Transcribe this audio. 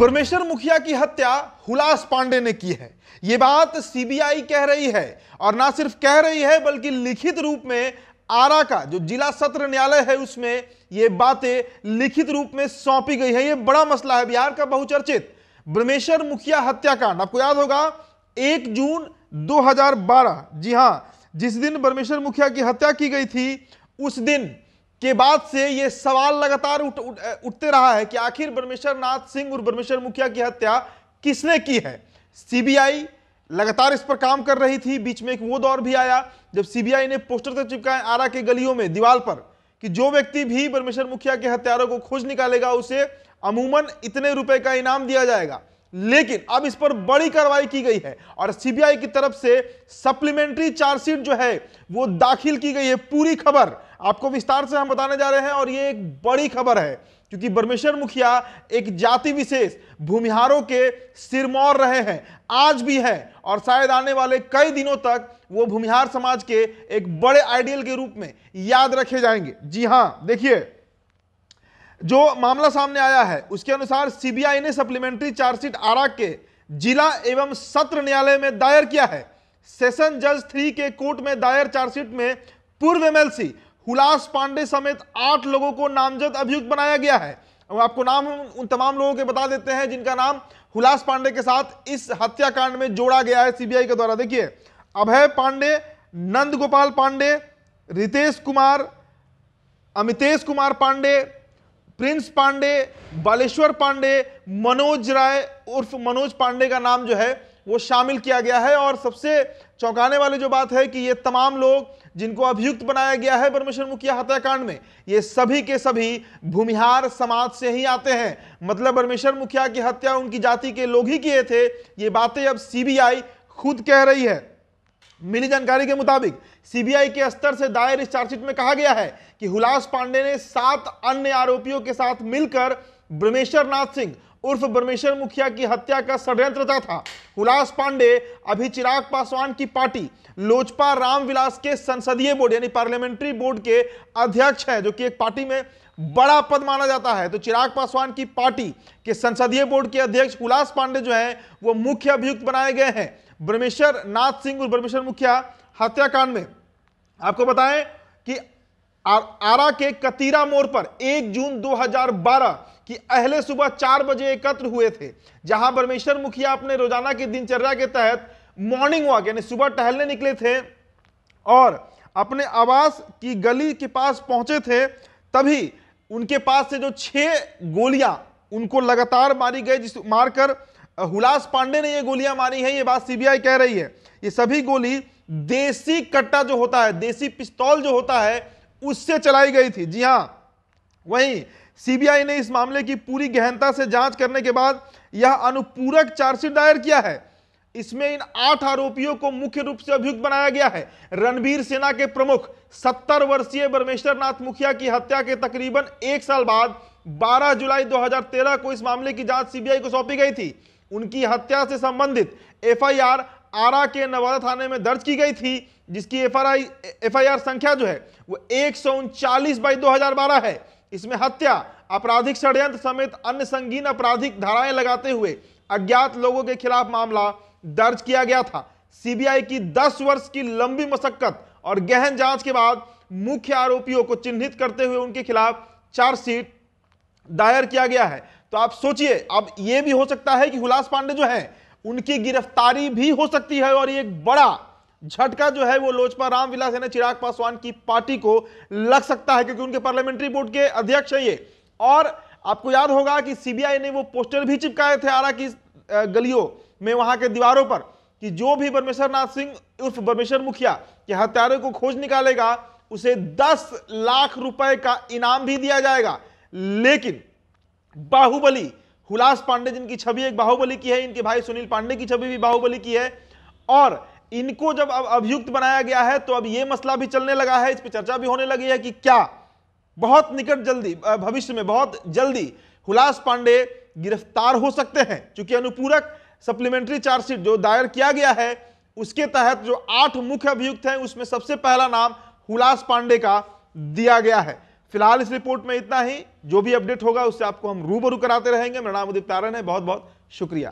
परमेश्वर मुखिया की हत्या हुलास पांडे ने की है यह बात सीबीआई कह रही है और ना सिर्फ कह रही है बल्कि लिखित रूप में आरा का जो जिला सत्र न्यायालय है उसमें यह बातें लिखित रूप में सौंपी गई है यह बड़ा मसला है बिहार का बहुचर्चित ब्रमेश्वर मुखिया हत्याकांड आपको याद होगा एक जून 2012 जी हां जिस दिन परमेश्वर मुखिया की हत्या की गई थी उस दिन के बाद से ये सवाल लगातार उठ, उठ, उठते रहा है कि आखिर ब्रह्मेश्वर नाथ सिंह और ब्रह्मेश्वर मुखिया की हत्या किसने की है सीबीआई लगातार इस पर काम कर रही थी बीच में एक वो दौर भी आया जब सीबीआई ने पोस्टर तक चिपकाए आरा के गलियों में दीवार पर कि जो व्यक्ति भी ब्रह्मेश्वर मुखिया के हत्यारों को खोज निकालेगा उसे अमूमन इतने रुपए का इनाम दिया जाएगा लेकिन अब इस पर बड़ी कार्रवाई की गई है और सीबीआई की तरफ से सप्लीमेंट्री चार्जशीट जो है वो दाखिल की गई है पूरी खबर आपको विस्तार से हम बताने जा रहे हैं और ये एक बड़ी खबर है क्योंकि बर्मेश्वर मुखिया एक जाति विशेष भूमिहारों के सिरमौर रहे हैं आज भी है और शायद आने वाले कई दिनों तक वो भूमिहार समाज के एक बड़े आइडियल के रूप में याद रखे जाएंगे जी हाँ देखिए जो मामला सामने आया है उसके अनुसार सीबीआई ने सप्लीमेंट्री चार्जशीट आरा के जिला एवं सत्र न्यायालय में दायर किया है सेशन जज थ्री के कोर्ट में दायर चार्जशीट में पूर्व एमएलसी हुलास पांडे समेत आठ लोगों को नामजद अभियुक्त बनाया गया है और आपको नाम उन तमाम लोगों के बता देते हैं जिनका नाम हुलास पांडे के साथ इस हत्याकांड में जोड़ा गया है सीबीआई के द्वारा देखिए अभय पांडे नंद गोपाल पांडे रितेश कुमार अमितेश कुमार पांडे प्रिंस पांडे बालेश्वर पांडे मनोज राय उर्फ मनोज पांडे का नाम जो है वो शामिल किया गया है और सबसे चौंकाने वाली जो बात है कि ये तमाम लोग जिनको अभियुक्त बनाया गया है परमेश्वर मुखिया हत्याकांड में ये सभी के सभी भूमिहार समाज से ही आते हैं मतलब परमेश्वर मुखिया की हत्या उनकी जाति के लोग ही किए थे ये बातें अब सीबीआई खुद कह रही है मिली जानकारी के मुताबिक सीबीआई के स्तर से दायर इस चार्जशीट में कहा गया है कि हुलास पांडे ने सात अन्य आरोपियों के साथ मिलकर ब्रमेश्वर नाथ सिंह उर्फ ब्रमेश्वर मुखिया की हत्या का षड्यंत्रता था हुलास पांडे अभी चिराग पासवान की पार्टी लोजपा रामविलास के संसदीय बोर्ड यानी पार्लियामेंट्री बोर्ड के अध्यक्ष हैं जो कि एक पार्टी में बड़ा पद माना जाता है तो चिराग पासवान की पार्टी के संसदीय बोर्ड के अध्यक्ष हुलास पांडे जो है वो मुख्य अभियुक्त बनाए गए हैं ब्रमेश्वर नाथ सिंह और ब्रमेश्वर मुखिया हत्याकांड में आपको बताएं कि आरा के कतीरा मोड़ पर 1 जून 2012 कि अहले सुबह चार बजे एकत्र हुए थे जहां परमेश्वर मुखिया अपने रोजाना की दिनचर्या के तहत मॉर्निंग वॉक यानी सुबह टहलने निकले थे और अपने आवास की गली के पास पहुंचे थे तभी उनके पास से जो छह गोलियां उनको लगातार मारी गई जिस मारकर हुलास पांडे ने ये गोलियां मारी है ये बात सीबीआई कह रही है ये सभी गोली देसी कट्टा जो होता है देसी पिस्तौल जो होता है उससे चलाई गई थी जी हाँ वहीं सीबीआई ने इस मामले की पूरी गहनता से जांच करने के बाद यह अनुपूरक चार्जशीट दायर किया है इसमें इन आठ आरोपियों को मुख्य रूप से अभियुक्त बनाया गया है रणबीर सेना के प्रमुख सत्तर वर्षीय ब्रमेश्वर नाथ मुखिया की हत्या के तकरीबन एक साल बाद 12 जुलाई 2013 को इस मामले की जांच सीबीआई को सौंपी गई थी उनकी हत्या से संबंधित एफआईआर आरा के नवादा थाने में दर्ज की गई थी जिसकी एफ आई संख्या जो है वो एक सौ उनचालीस बाई दो है इसमें हत्या आपराधिक षडयंत्र समेत अन्य संगीन आपराधिक धाराएं लगाते हुए अज्ञात लोगों के खिलाफ मामला दर्ज किया गया था सीबीआई की 10 वर्ष की लंबी मशक्कत और गहन जांच के बाद मुख्य आरोपियों को चिन्हित करते हुए उनके खिलाफ चार्जशीट दायर किया गया है तो आप सोचिए अब यह भी हो सकता है कि हुलास पांडे जो है उनकी गिरफ्तारी भी हो सकती है और एक बड़ा झटका जो है वो लोजपा रामविलास यानी चिराग पासवान की पार्टी को लग सकता है क्योंकि उनके पार्लियामेंट्री बोर्ड के अध्यक्ष है ये और आपको याद होगा कि सीबीआई ने वो पोस्टर भी चिपकाए थे आरा की गलियों में वहां के दीवारों पर कि जो भी परमेश्वर नाथ सिंह उर्फ परमेश्वर मुखिया के हत्यारे को खोज निकालेगा उसे 10 लाख रुपए का इनाम भी दिया जाएगा लेकिन बाहुबली हुलास पांडे जिनकी छवि एक बाहुबली की है इनके भाई सुनील पांडे की छवि भी बाहुबली की है और इनको जब अब अभियुक्त बनाया गया है तो अब यह मसला भी चलने लगा है इस पर चर्चा भी होने लगी है कि क्या बहुत निकट जल्दी भविष्य में बहुत जल्दी हुलास पांडे गिरफ्तार हो सकते हैं चूंकि अनुपूरक सप्लीमेंट्री चार्जशीट जो दायर किया गया है उसके तहत जो आठ मुख्य अभियुक्त हैं उसमें सबसे पहला नाम हुलास पांडे का दिया गया है फिलहाल इस रिपोर्ट में इतना ही जो भी अपडेट होगा उससे आपको हम रूबरू कराते रहेंगे मेरा नाम उदित तारण है बहुत बहुत शुक्रिया